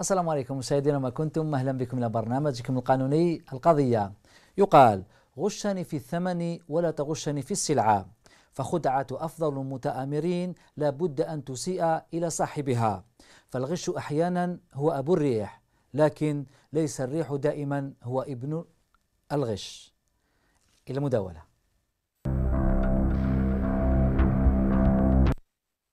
السلام عليكم مشاهدينا ما كنتم اهلا بكم الى برنامجكم القانوني القضيه يقال غشني في الثمن ولا تغشني في السلعه فخدعه افضل المتامرين لابد ان تسيء الى صاحبها فالغش احيانا هو ابو الريح لكن ليس الريح دائما هو ابن الغش الى المداوله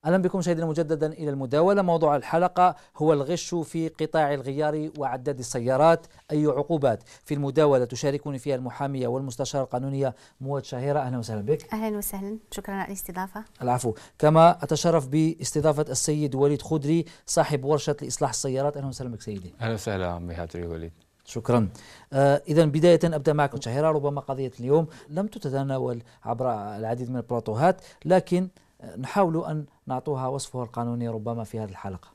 اهلا بكم مشاهدينا مجددا الى المداوله موضوع الحلقه هو الغش في قطاع الغيار وعداد السيارات اي عقوبات في المداوله تشاركني فيها المحاميه والمستشاره القانونيه مواد شهيره اهلا وسهلا بك اهلا وسهلا شكرا على الاستضافه العفو كما اتشرف باستضافه السيد وليد خدري صاحب ورشه لاصلاح السيارات اهلا وسهلا بك سيدي اهلا وسهلا عمي هاتري وليد شكرا آه إذا بداية أبدأ معك شهيره ربما قضية اليوم لم تتناول عبر العديد من البلاطوهات لكن نحاول أن نعطوها وصفها القانوني ربما في هذه الحلقة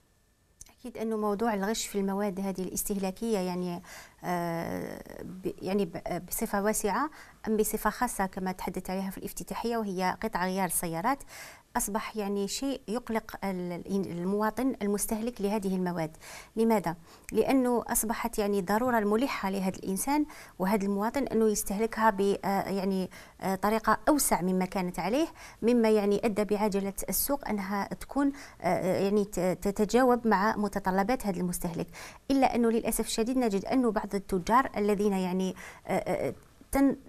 أكيد أنه موضوع الغش في المواد هذه الاستهلاكية يعني آه يعني بصفة واسعة أم بصفة خاصة كما تحدثت عليها في الافتتاحية وهي قطع غيار السيارات أصبح يعني شيء يقلق المواطن المستهلك لهذه المواد لماذا؟ لأنه أصبحت يعني ضرورة الملحة لهذا الإنسان وهذا المواطن أنه يستهلكها ب آه، يعني آه، طريقة أوسع مما كانت عليه مما يعني أدى بعجلة السوق أنها تكون آه، يعني تتجاوب مع متطلبات هذا المستهلك إلا أنه للأسف الشديد نجد أنه بعض التجار الذين يعني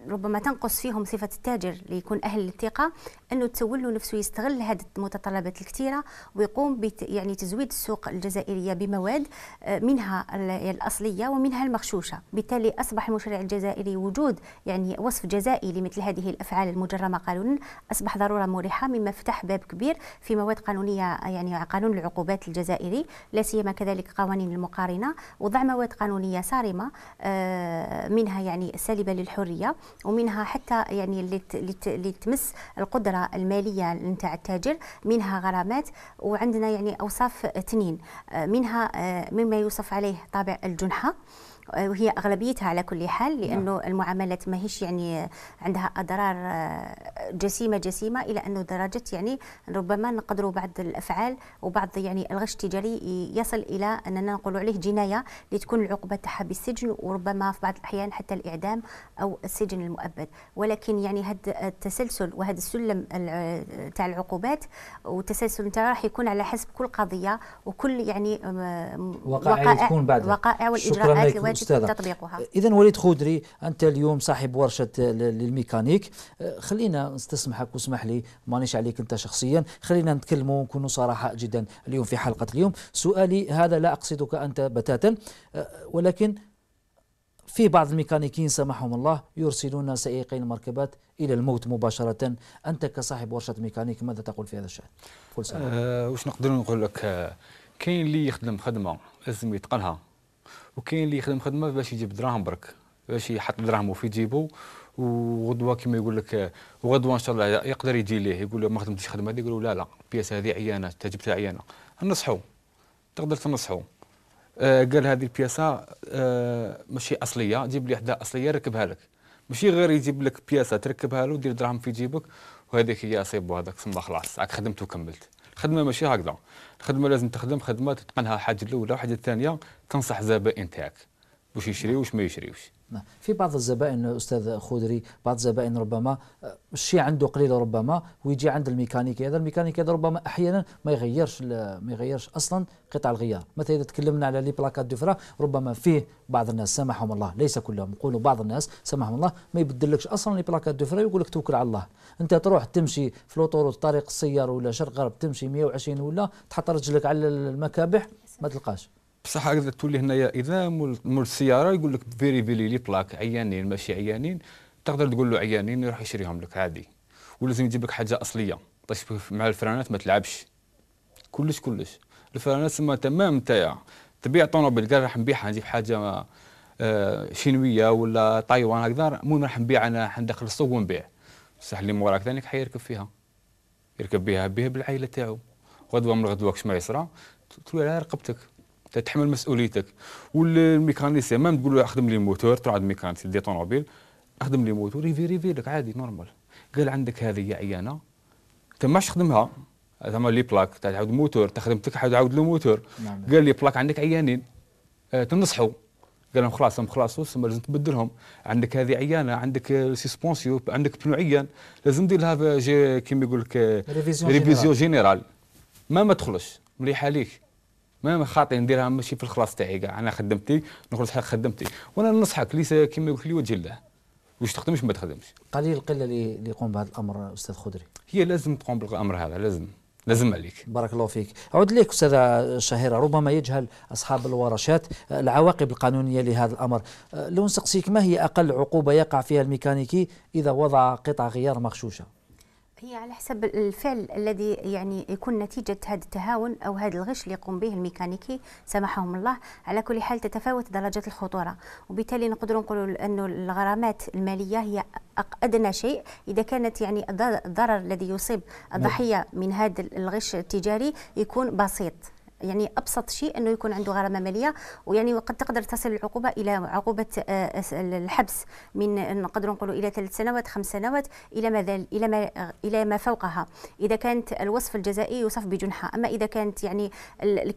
ربما تنقص فيهم صفة التاجر ليكون أهل الثقة انه تسول له نفسه يستغل هذه المتطلبات الكثيره ويقوم بت يعني تزويد السوق الجزائريه بمواد آه، منها الاصليه ومنها المغشوشه بالتالي اصبح المشرع الجزائري وجود يعني وصف جزائي لمثل هذه الافعال المجرمه قانونا اصبح ضروره مريحه مما فتح باب كبير في مواد قانونيه يعني قانون العقوبات الجزائري لا سيما كذلك قوانين المقارنه وضع مواد قانونيه صارمه آه، منها يعني سالبه للحريه ومنها حتى يعني اللي تمس القدره الخساره الماليه نتاع التاجر منها غرامات وعندنا يعني اوصاف تنين آه، منها آه، مما يوصف عليه طابع الجنحه وهي اغلبيتها على كل حال نعم. لانه نعم. المعاملات ماهيش يعني عندها اضرار آه، جسيمه جسيمه الى انه درجه يعني ربما نقدروا بعض الافعال وبعض يعني الغش التجاري يصل الى اننا نقولوا عليه جنايه لتكون العقوبه تاعها بالسجن وربما في بعض الاحيان حتى الاعدام او السجن المؤبد ولكن يعني هذا التسلسل وهذا السلم آه، تاع العقوبات والتسلسل تاعه راح يكون على حسب كل قضيه وكل يعني آه، وقائع, وقائع تكون بعد وقائع والاجراءات أستاذة إذا وليد خودري أنت اليوم صاحب ورشة للميكانيك أه، خلينا نستسمحك واسمح لي مانيش عليك أنت شخصيا خلينا نتكلموا ونكونوا صراحة جدا اليوم في حلقة اليوم سؤالي هذا لا أقصدك أنت بتاتا أه، ولكن في بعض الميكانيكيين سمحهم الله يرسلون سائقي المركبات الى الموت مباشره انت كصاحب ورشه ميكانيك ماذا تقول في هذا الشان أه واش نقدر نقول لك أه، كاين اللي يخدم خدمه لازم يتقنها وكاين اللي يخدم خدمه باش يجيب دراهم برك باش يحط دراهمه في جيبه وغدوه كما يقول لك وغدوه ان شاء الله يقدر يجي ليه يقول له ما خدمتش خدمه هذه يقول له لا لا البياسه هذه عيانه انت جبتها عيانه نصحو تقدر تنصحو آه قال هذه البياسه آه ماشي اصليه جيب لي حدا اصليه ركبها لك ماشي غير يجيب لك بياسه تركبها له ودير دراهم في جيبك وهذيك هي اصيبو هذاك ثم خلاص عاك خدمت وكملت الخدمه ماشي هكذا الخدمه لازم تخدم خدمه تتقنها حاجه الاولى وحاجه الثانيه تنصح زبائن تاعك وش يشري وش ما يشريوش نعم. في بعض الزبائن استاذ خدري بعض الزبائن ربما آه، الشيء عنده قليل ربما ويجي عند الميكانيكي هذا الميكانيكي هذا ربما احيانا ما يغيرش ما يغيرش اصلا قطع الغيار مثلا اذا تكلمنا على لي بلاكات دوفرا ربما فيه بعض الناس سامحهم الله ليس كلهم يقولوا بعض الناس سامحهم الله ما يبدلكش اصلا لي بلاكات دوفرا يقول لك توكل على الله انت تروح تمشي في لوطور طريق السيار ولا شرق غرب تمشي 120 ولا تحط رجلك على المكابح ما تلقاش بصح هكذا تولي هنايا اذا مول السياره يقول لك فيري فيلي لي بلاك عيانين ماشي عيانين تقدر تقول له عيانين يروح يشريهم لك عادي ولازم يجيب لك حاجه اصليه باش طيب مع الفرانات ما تلعبش كلش كلش الفرانات سما تمام نتايا تبيع طونوبيل قال راح نبيعها نجيب حاجه آه شينويه ولا تايوان هكذا المهم راح نبيع انا راح ندخل السوق ونبيع بصح اللي موراك ثاني حيركب فيها يركب بها بها بالعائله تاعو غدوه من غدوه كش ما يصرى تقول على رقبتك تتحمل مسؤوليتك والميكانيسي ما تقول له اخدم لي موتور تقعد ميكانيسي دي طوموبيل اخدم لي موتور في لك عادي نورمال قال عندك هذه عيانه انت ما تخدمها زعما لي بلاك تاع تعاود موتور تخدم تعاود له موتور نعم. قال لي بلاك عندك عيانين آه تنصحوا قال لهم خلاص هم خلاصوا تسمى لازم تبدلهم عندك هذه عيانه عندك سيسبونسيو عندك بنو عيان لازم دير لها كيما يقول لك ريفيزيون جينيرال ما ما تدخلش مليحه ليك ما خاطئ نديرها ماشي في الخلاص تاعي كاع انا خدمتي نخرج حق خدمتي وانا ننصحك ليس كما يقول لي وجه الله واش تخدمش ما تخدمش قليل القله اللي يقوم بهذا الامر استاذ خضري هي لازم تقوم بالامر هذا لازم لازم عليك بارك الله فيك عود ليك أستاذة شهيرة ربما يجهل أصحاب الورشات العواقب القانونية لهذا الأمر أه، لو نسقسيك ما هي أقل عقوبة يقع فيها الميكانيكي إذا وضع قطع غيار مغشوشة هي على حسب الفعل الذي يعني يكون نتيجة هذا التهاون أو هذا الغش اللي يقوم به الميكانيكي سمحهم الله على كل حال تتفاوت درجة الخطورة وبالتالي نقدر نقول أنه الغرامات المالية هي أدنى شيء إذا كانت يعني الضرر الذي يصيب الضحية من هذا الغش التجاري يكون بسيط يعني ابسط شيء انه يكون عنده غرامه ماليه ويعني وقد تقدر تصل العقوبه الى عقوبه آه، آه، الحبس من نقدر نقولوا الى ثلاث سنوات خمس سنوات الى ما الى ما الى ما فوقها اذا كانت الوصف الجزائي يوصف بجنحه اما اذا كانت يعني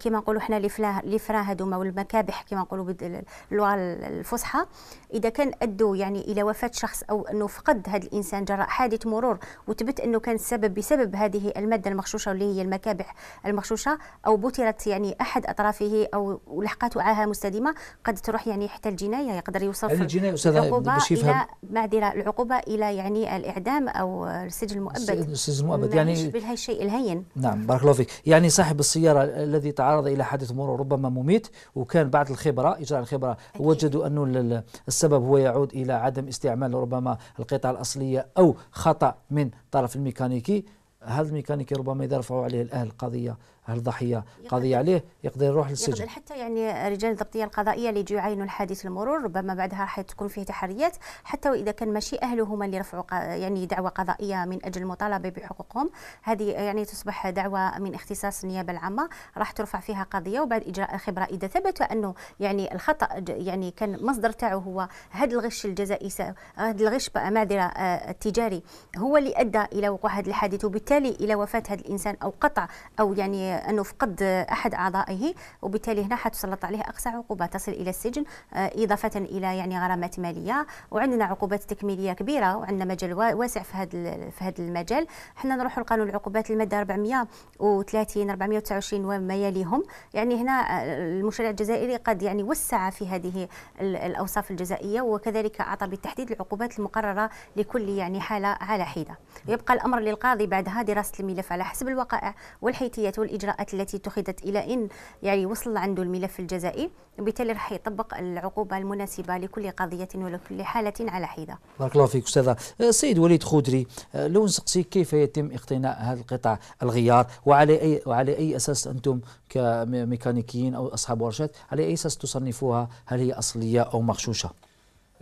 كما نقولوا حنا لي هذوما والمكابح كما نقولوا باللغه الفصحى اذا كان ادوا يعني الى وفاه شخص او انه فقد هذا الانسان جراء حادث مرور وثبت انه كان السبب بسبب هذه الماده المغشوشه واللي هي المكابح المغشوشه او بوتر كسرت يعني احد اطرافه او لحقات وعاها مستديمه قد تروح يعني حتى الجنايه يقدر يوصل الجنايه استاذ العقوبه الى معذره العقوبه الى يعني الاعدام او السجن المؤبد السجن المؤبد نعم، يعني بالهي الشيء الهين نعم بارك الله فيك يعني صاحب السياره الذي تعرض الى حادث مرور ربما مميت وكان بعد الخبره اجراء الخبره أكيد. وجدوا انه السبب هو يعود الى عدم استعمال ربما القطع الاصليه او خطا من طرف الميكانيكي هذا الميكانيكي ربما اذا رفعوا عليه الاهل قضيه هالضحيه قضيه عليه يقدر يروح للسجن حتى يعني رجال الضبطيه القضائيه اللي يجوا يعينوا الحادث المرور ربما بعدها راح تكون فيه تحريات حتى واذا كان ماشي اهله هما اللي رفعوا يعني دعوه قضائيه من اجل المطالبه بحقوقهم هذه يعني تصبح دعوه من اختصاص النيابه العامه راح ترفع فيها قضيه وبعد اجراء خبره اذا ثبت انه يعني الخطا يعني كان مصدر تاعه هو هذا الغش الجزائي هذا الغش معذره آه، التجاري هو اللي ادى الى وقوع هذا الحادث وبالتالي الى وفاه هذا الانسان او قطع او يعني انه فقد احد اعضائه وبالتالي هنا حتسلط عليه اقصى عقوبه تصل الى السجن آه، اضافه الى يعني غرامات ماليه وعندنا عقوبات تكميليه كبيره وعندنا مجال واسع في هذا في هذا المجال حنا نروحوا لقانون العقوبات الماده 430 429 وما يليهم يعني هنا آه، المشرع الجزائري قد يعني وسع في هذه الاوصاف الجزائيه وكذلك اعطى بالتحديد العقوبات المقرره لكل يعني حاله على حده يبقى الامر للقاضي بعدها دراسه الملف على حسب الوقائع والحيثيات والاجراءات الاجراءات التي اتخذت الى ان يعني وصل عنده الملف الجزائي وبالتالي راح يطبق العقوبه المناسبه لكل قضيه ولكل حاله على حده. بارك الله فيك استاذه السيد أه، وليد خودري أه، لو نسقسي كيف يتم اقتناء هذا القطع الغيار وعلى اي وعلى اي اساس انتم كميكانيكيين او اصحاب ورشات على اي اساس تصنفوها هل هي اصليه او مغشوشه؟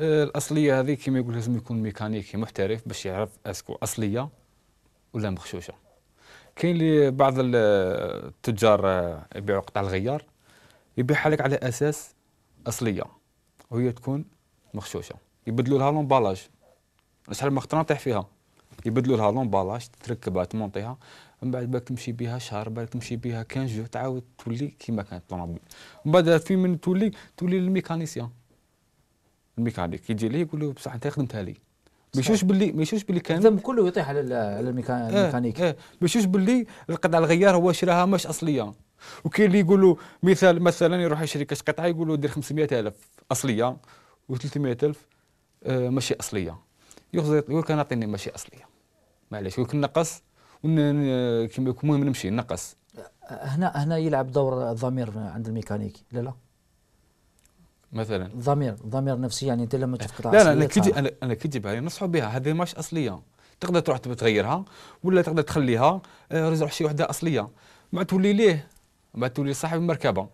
أه، الاصليه هذه كما يقول لازم يكون ميكانيكي محترف باش يعرف اسكو اصليه ولا مغشوشه كاين لي بعض التجار يبيعوا قطع الغيار يبيعها لك على اساس اصليه وهي تكون مغشوشه يبدلوا لها لومبالاج شحال ما خطره نطيح فيها يبدلوا لها لومبالاج تركبها تمونطيها من بعد بالك تمشي بها شهر بالك تمشي بها كان جور تعاود تولي كيما كانت الطوموبيل من بعد في من تولي تولي للميكانيسيان الميكانيك يجي ليه يقول له بصح انت خدمتها لي بيشوش باللي بيشوش باللي كان الذنب كله يطيح على إيه، الميكانيك اه اه بيشوش باللي القطع الغيار هو شراها مش اصليه وكاين اللي يقولوا مثال مثلا يروح يشري كاش قطعه يقولوا دير 500000 اصليه و300000 آه ماشي اصليه يقول لك انا اعطيني ماشي اصليه معليش يقول لك نقص آه، كيما المهم نمشي نقص هنا هنا يلعب دور الضمير عند الميكانيكي لا لا مثلا ضمير ضمير نفسي يعني انت لما تفقد لا لا انا كذب انا انا كذب نصحوا بها هذه ماش اصليه تقدر تروح تغيرها ولا تقدر تخليها آه، رجع شي وحده اصليه ما تولي ليه ما تولي صاحب المركبه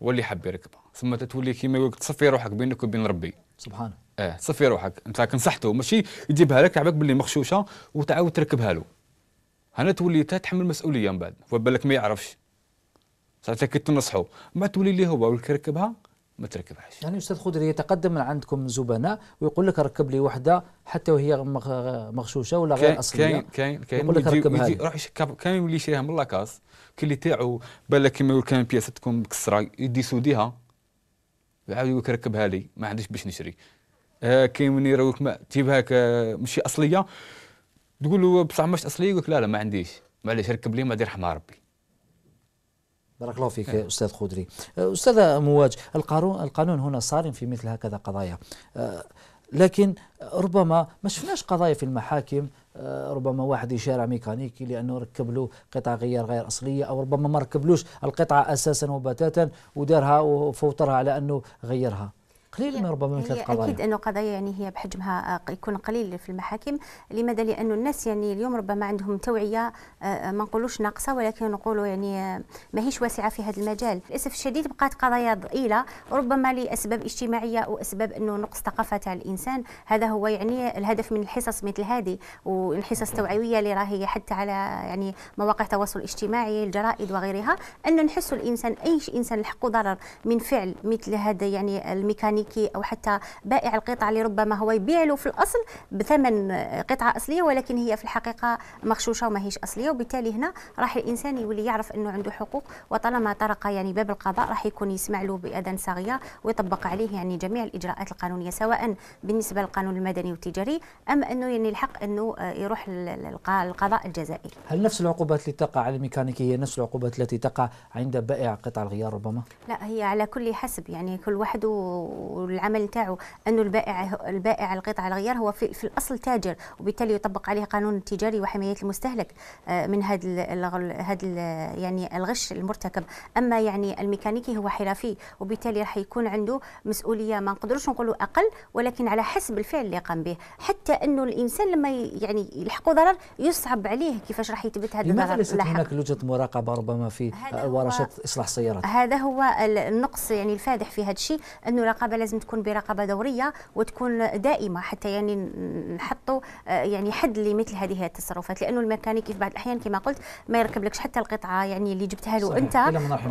واللي حاب يركبها ثم تتولي كيما يقول تصفي روحك بينك وبين ربي سبحانه اه صفي روحك انت كنصحته ماشي يجيبها لك عباك باللي مغشوشه وتعاود تركبها له هنا تولي تتحمل المسؤوليه من بعد وبالك ما يعرفش ساعتها كي تنصحو ما تولي ليه هو يركبها ما تركبهاش يعني استاذ خضري يتقدم من عندكم زبناء ويقول لك ركب لي وحده حتى وهي مغشوشه ولا غير اصليه كاين كاين كاين يقول لك ركبها يروح روح كاين يولي يشريها من لاكاس كلي تاعو بالا كيما يقول كان بياسه تكون مكسره يدي سوديها يعاود يقول لك ركبها لي ما عنديش باش نشري آه كاين من يروك تجيبها ماشي اصليه تقول له بصح ماش اصليه يقول لك لا لا ما عنديش معليش ركب لي ما دير رحمه ربي بارك الله فيك نعم. أه. استاذ خضري استاذ مواج القانون القانون هنا صارم في مثل هكذا قضايا أه، لكن ربما ما شفناش قضايا في المحاكم أه، ربما واحد يشارع ميكانيكي لانه ركب له قطع غيار غير اصليه او ربما ما ركبلوش القطعه اساسا وبتاتا ودارها وفوترها على انه غيرها قليل من ربما من ثلاث قضايا اكيد انه قضايا يعني هي بحجمها آه، يكون قليل في المحاكم لماذا لانه الناس يعني اليوم ربما عندهم توعيه آه، آه، ما نقولوش ناقصه ولكن نقولوا يعني ماهيش واسعه في هذا المجال للاسف الشديد بقات قضايا ضئيله ربما لاسباب اجتماعيه واسباب انه نقص ثقافه تاع الانسان هذا هو يعني الهدف من الحصص مثل هذه والحصص التوعويه اللي راهي حتى على يعني مواقع التواصل الاجتماعي الجرائد وغيرها ان نحسوا الانسان اي انسان لحقه ضرر من فعل مثل هذا يعني الميكانيك ملكي او حتى بائع القطع اللي ربما هو يبيع له في الاصل بثمن قطعه اصليه ولكن هي في الحقيقه مغشوشه وماهيش اصليه وبالتالي هنا راح الانسان يولي يعرف انه عنده حقوق وطالما طرق يعني باب القضاء راح يكون يسمع له باذن صاغيه ويطبق عليه يعني جميع الاجراءات القانونيه سواء بالنسبه للقانون المدني والتجاري أم أنه يعني الحق أنه يروح للقضاء الجزائي هل نفس العقوبات اللي تقع على الميكانيكي هي نفس العقوبات التي تقع عند بائع قطع الغيار ربما؟ لا هي على كل حسب يعني كل واحد والعمل نتاعو انه البائع البائع القطع الغيار هو في, في الاصل تاجر وبالتالي يطبق عليه قانون التجاري وحمايه المستهلك آه، من هذا هذا يعني الغش المرتكب اما يعني الميكانيكي هو حرفي وبالتالي راح يكون عنده مسؤوليه ما نقدروش نقولوا اقل ولكن على حسب الفعل اللي قام به حتى انه الانسان لما يعني يلحقوا ضرر يصعب عليه كيفاش راح يثبت هذا الضرر لماذا ليست هناك لجنه مراقبه ربما في ورشات اصلاح سيارات هذا هو النقص يعني الفادح في هذا الشيء انه الرقابه لازم تكون برقابه دوريه وتكون دائمه حتى يعني نحطوا آه، يعني حد لمثل هذه التصرفات لانه الميكانيكي في بعض الاحيان كما قلت ما يركبلكش حتى القطعه يعني اللي جبتها له انت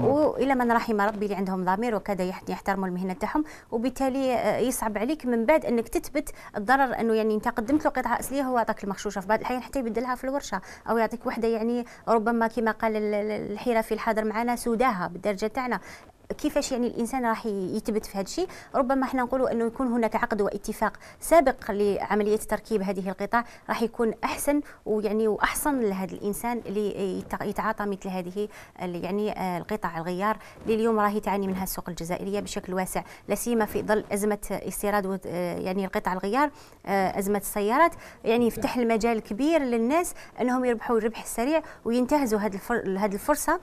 والى من رحم ربي اللي عندهم ضمير وكذا يحترموا المهنه تاعهم وبالتالي آه، يصعب عليك من بعد انك تثبت الضرر انه يعني انت قدمت له قطعه اصليه هو عطاك المغشوشه في بعض الاحيان حتى يبدلها في الورشه او يعطيك وحده يعني ربما كما قال الحرفي الحاضر معنا سوداها بالدرجه تاعنا كيفاش يعني الانسان راح يثبت في هذا الشيء ربما احنا نقولوا انه يكون هناك عقد واتفاق سابق لعمليه تركيب هذه القطع راح يكون احسن ويعني واحسن لهذا الانسان اللي يتعاطى مثل هذه يعني آه، القطع الغيار اللي اليوم راهي تعاني منها السوق الجزائريه بشكل واسع لا سيما في ظل ازمه استيراد آه، يعني القطع الغيار آه، ازمه السيارات يعني فتح المجال كبير للناس انهم يربحوا الربح السريع وينتهزوا هذه الفرصه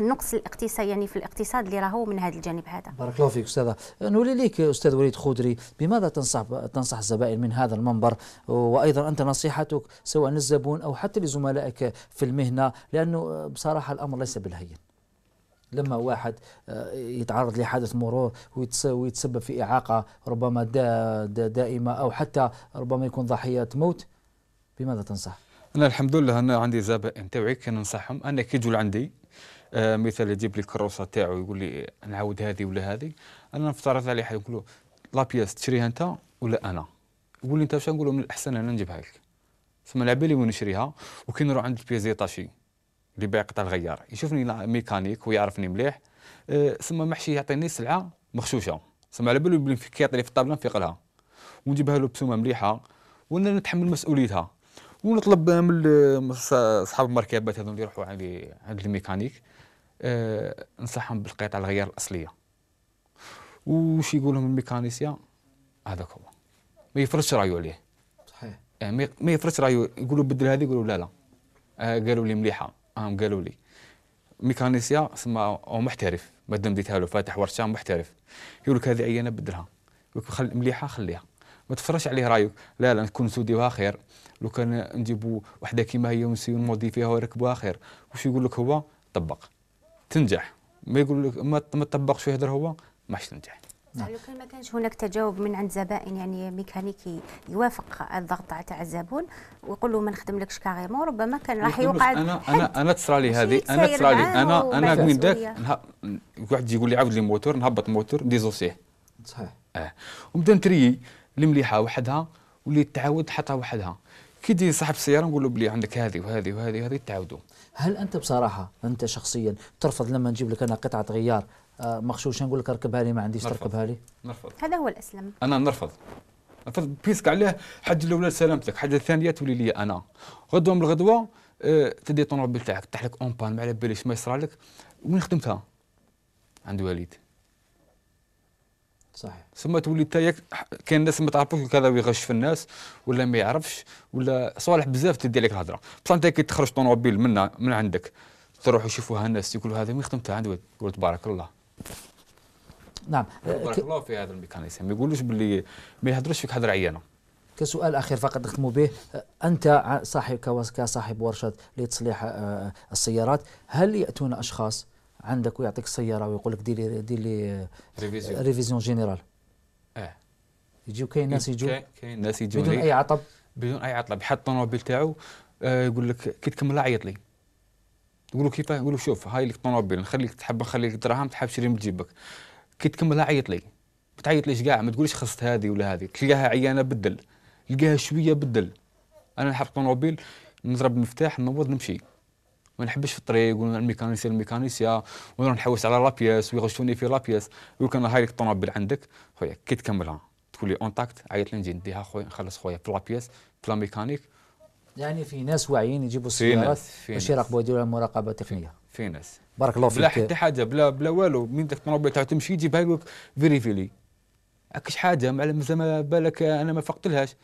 النقص الاقتصادي يعني في الاقتصاد اللي راهو من هذا الجانب هذا بارك الله فيك استاذه نولي ليك استاذ وليد خودري بماذا تنصح تنصح الزبائن من هذا المنبر وايضا انت نصيحتك سواء للزبون او حتى لزملائك في المهنه لانه بصراحه الامر ليس بالهين لما واحد آه، يتعرض لحادث مرور ويتسبب في اعاقه ربما دا دا دائمه او حتى ربما يكون ضحيه موت بماذا تنصح؟ انا الحمد لله انا عندي زبائن توعي كننصحهم انك يجوا لعندي آه، مثال يجيب لي الكروسه تاعو يقول لي نعاود هذه ولا هذه انا نفترض عليه حد يقول له لا بياس تشريها انت ولا انا يقول لي انت واش نقول له من الاحسن انا نجيبها لك ثم على بالي وين نشريها وكي نروح عند البيزيطاشي اللي بايع قطع الغيار يشوفني ميكانيك ويعرفني مليح آه، ثم محشي يعطيني سلعه مغشوشه ثم على بالو بلي كيعطيني في الطابله نفيقلها ونجيبها له بسومه مليحه وانا نتحمل مسؤوليتها ونطلب من اصحاب المركبات هذو اللي يروحوا عند عند الميكانيك آه نصحهم بالقطع الغيار الاصليه وش يقول لهم الميكانيسيا هذاك هو ما يفرضش رايه عليه صحيح يعني ما يفرضش رايه يقولوا بدل هذه يقولوا لا لا آه قالوا لي مليحه هم قالوا لي ميكانيسيا سما هو محترف مادام ديتها له فاتح ورشه محترف يقول لك هذه عينه بدلها يقول لك خل مليحه خليها ما تفرش عليه رايك لا لا نكون نسوديوها خير لو كان نجيبوا وحده كيما هي ونسيو نموديفيها ونركبوها خير وش يقول لك هو طبق تنجح ما يقول لك ما تطبقش فيه يهدر هو ما حش تنجح نعم. لو كان ما كانش هناك تجاوب من عند زبائن يعني ميكانيكي يوافق الضغط تاع الزبون ويقول له ما نخدم لكش كاريمون ربما كان راح يوقع انا انا انا تصرالي هذه انا تصرالي انا انا من ذاك واحد يقول لي عاود لي موتور نهبط موتور ديزوسيه صحيح اه ونبدا نتري المليحه وحدها واللي تعاود حطها وحدها كي تجي صاحب السياره نقول له بلي عندك هذه وهذه وهذه وهذه تعاودوا هل انت بصراحه انت شخصيا ترفض لما نجيب لك انا قطعه غيار آه، مغشوشه نقول لك اركبها لي ما عنديش تركبها لي نرفض هذا هو الاسلم انا نرفض نرفض بيسك عليه حد الاولى سلامتك حد الثانيه تولي لي انا غدوه من الغدوه أه تدي طونوبيل تاعك تحلك اون بان ما على باليش ما يصرالك وين خدمتها عند والدي صحيح ثم تولي انت كاين ناس ما تعرفوش كذا ويغش في الناس ولا ما يعرفش ولا صوالح بزاف تدي عليك الهضره بصح انت كي تخرج طونوبيل من من عندك تروح يشوفوها الناس يقولوا هذا ما خدمتها عند ولد تبارك الله نعم بارك الله في هذا الميكانيزم ما يقولوش باللي ما يهضروش فيك هضره عيانه كسؤال اخير فقط نختم به انت صاحب كصاحب ورشه لتصليح آه، السيارات هل ياتون اشخاص عندك ويعطيك سياره ويقول لك دير لي دير لي ريفيزيون ريفيزيون جينيرال اه يجيو كاين ناس يجوا كاين ناس يجوا بدون اي عطب بدون اي عطب يحط الطونوبيل تاعو آه يقول لك كي تكمل عيط لي يقول له كيفاه يقول له شوف هاي لك نخليك تحب نخليك دراهم تحب تشري من جيبك كي تكمل عيط لي ما تعيطليش كاع ما تقوليش خصت هذه ولا هذه تلقاها عيانه بدل تلقاها شويه بدل انا نحب الطونوبيل نضرب المفتاح نوض نمشي ما نحبش في الطريق يقولون الميكانيسيا الميكانيسيا ونروح نحوس على لابياس ويغشوني في لابياس لو لك هاي الطونوبيل عندك خويا كي تكملها تقول اون اونتاكت عيط لي نجي نديها خويا نخلص خويا في لابياس في لا ميكانيك يعني في ناس واعيين يجيبوا السيارات باش يراقبوا يديروا مراقبه تقنيه في ناس بارك الله فيك بلا حتى حاجه بلا بلا والو من ديك الطوموبيل تاعو تمشي يجيبها يقول لك فيريفيلي كاش حاجه مازال ما بالك انا ما فقتلهاش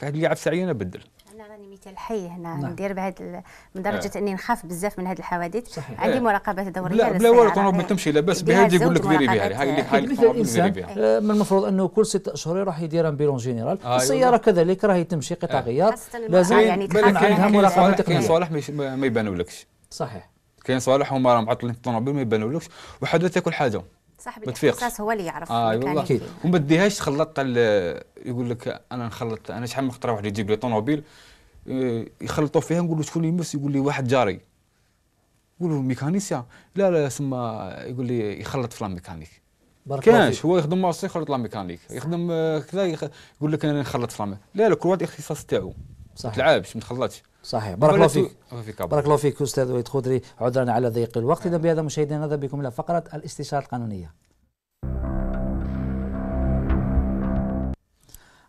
قاعد لي عب عيانه بدل انا راني مثال حي هنا نعم. ندير بهذا من درجه آه. اني نخاف بزاف من هذه الحوادث صحيح. عندي آه. مراقبات دوريه لا بلا والو طنوب ما تمشي لاباس بها اللي يقول لك ديري بها الانسان من المفروض انه كل ست اشهر راح يدير بيرون جينيرال آه أيوة. السياره كذلك راهي تمشي قطع آه. غيار لازم يعني عندها مراقبه تقنيه كاين صوالح ما يبانولكش صحيح كاين صوالح هما راهم معطلين في الطوموبيل ما يبانولكش وحدث كل حاجه صاحب الاحساس هو اللي يعرف اه والله اكيد وما بديهاش تخلط يقول لك انا نخلط انا شحال من خطره واحد يجيب لي طوموبيل آه، يخلطوا فيها نقول له شكون يمس يقول لي واحد جاري نقول له ميكانيسيا لا لا ثم يقول لي يخلط في لا ميكانيك كانش هو يخدم مارسي يخلط لا ميكانيك يخدم آه، كذا يقول لك انا نخلط في لا لا كل واحد الاختصاص تاعو صحيح تلعبش ما تخلطش صحيح بارك الله فيك بارك الله فيك استاذ وليد خضري عذرا على ضيق الوقت اذا بهذا مشاهدينا هذا بكم الى فقره الاستشاره القانونيه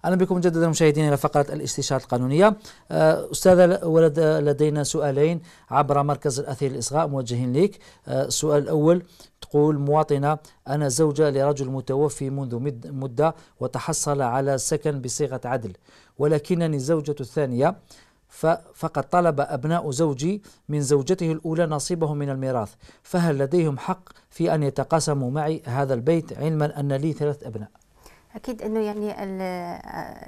اهلا بكم مجددا مشاهدينا الى فقره الاستشاره القانونيه آه، استاذ ولد لدينا سؤالين عبر مركز الاثير الاصغاء موجهين لك آه، السؤال الاول تقول مواطنه انا زوجه لرجل متوفي منذ مده وتحصل على سكن بصيغه عدل ولكنني زوجة الثانيه فقد طلب ابناء زوجي من زوجته الاولى نصيبهم من الميراث فهل لديهم حق في ان يتقاسموا معي هذا البيت علما ان لي ثلاث ابناء اكيد انه يعني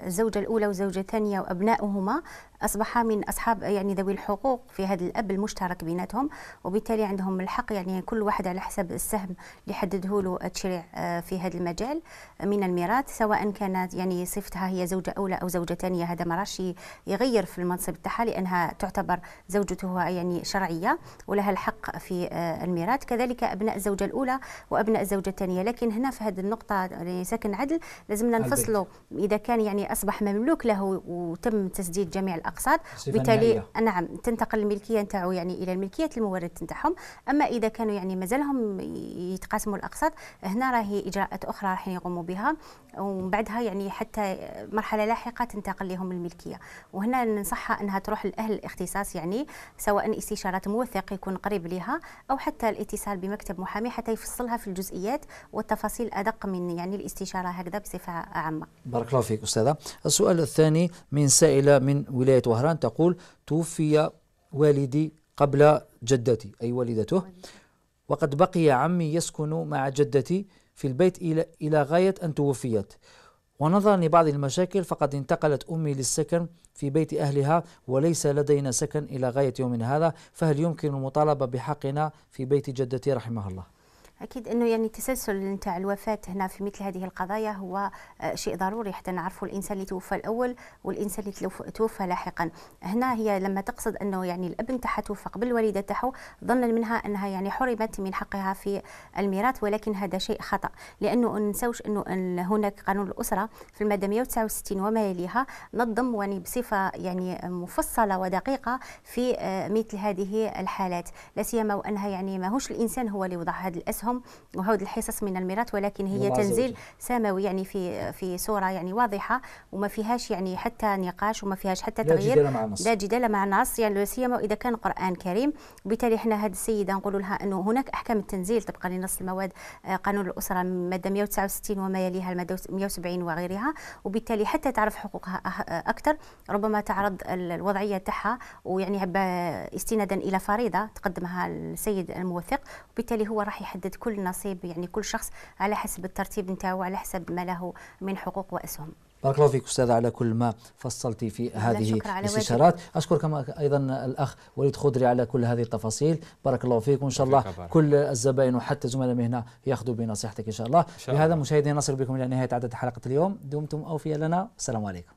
الزوجه الاولى والزوجه الثانيه وابنائهما اصبح من اصحاب يعني ذوي الحقوق في هذا الاب المشترك بيناتهم وبالتالي عندهم الحق يعني كل واحد على حسب السهم اللي حدده له التشريع آه، في هذا المجال من الميراث سواء كانت يعني صفتها هي زوجه اولى او زوجه ثانيه هذا ما راش يغير في المنصب تاعها لانها تعتبر زوجته يعني شرعيه ولها الحق في آه، الميراث كذلك ابناء الزوجه الاولى وابناء الزوجه الثانيه لكن هنا في هذه النقطه يعني سكن عدل لازمنا نفصلوا اذا كان يعني اصبح مملوك له وتم تسديد جميع الأقل الاقساط وبالتالي نعم تنتقل الملكيه نتاعو يعني الى الملكيه المورد نتاعهم اما اذا كانوا يعني مازالهم يتقاسموا الاقساط هنا راهي اجراءات اخرى راح يقوموا بها ومن بعدها يعني حتى مرحله لاحقه تنتقل لهم الملكيه وهنا ننصحها انها تروح لاهل الاختصاص يعني سواء استشارات موثق يكون قريب لها او حتى الاتصال بمكتب محامي حتى يفصلها في الجزئيات والتفاصيل ادق من يعني الاستشاره هكذا بصفه عامه بارك الله فيك استاذه السؤال الثاني من سائله من ولايه ولاية وهران تقول توفي والدي قبل جدتي أي والدته وقد بقي عمي يسكن مع جدتي في البيت إلى, إلى غاية أن توفيت ونظرا لبعض المشاكل فقد انتقلت أمي للسكن في بيت أهلها وليس لدينا سكن إلى غاية يومنا هذا فهل يمكن المطالبة بحقنا في بيت جدتي رحمه الله اكيد انه يعني التسلسل نتاع الوفاه هنا في مثل هذه القضايا هو آه، شيء ضروري حتى نعرفوا الانسان اللي توفى الاول والانسان اللي توفى لاحقا هنا هي لما تقصد انه يعني الابن تاعها توفى قبل الوالده تاعها ظنا منها انها يعني حرمت من حقها في الميراث ولكن هذا شيء خطا لانه ما ننساوش انه إن هناك قانون الاسره في الماده 169 وما يليها نظم يعني بصفه يعني مفصله ودقيقه في آه، مثل هذه الحالات لا سيما وانها يعني ماهوش الانسان هو اللي وضع هذه الاسهم اليوم وهود الحصص من الميراث ولكن هي تنزيل سماوي يعني في في صوره يعني واضحه وما فيهاش يعني حتى نقاش وما فيهاش حتى لا تغيير جدال مع لا جدال مع النص يعني لا سيما اذا كان قران كريم وبالتالي احنا هذه السيده نقول لها انه هناك احكام التنزيل طبقا لنص المواد آه، قانون الاسره ماده 169 وما يليها الماده 170 وغيرها وبالتالي حتى تعرف حقوقها أه-، اكثر ربما تعرض الوضعيه تاعها ويعني استنادا الى فريضه تقدمها السيد الموثق وبالتالي هو راح يحدد اكيد كل نصيب يعني كل شخص على حسب الترتيب نتاعو على حسب ما له من حقوق واسهم بارك الله فيك استاذه على كل ما فصلتي في هذه الاستشارات اشكر كما ايضا الاخ وليد خضري على كل هذه التفاصيل بارك الله فيك وان شاء الله كل الزبائن وحتى زملاء المهنه ياخذوا بنصيحتك ان شاء الله إن شاء بهذا مشاهدينا نصل بكم الى نهايه عدد حلقه اليوم دمتم اوفياء لنا السلام عليكم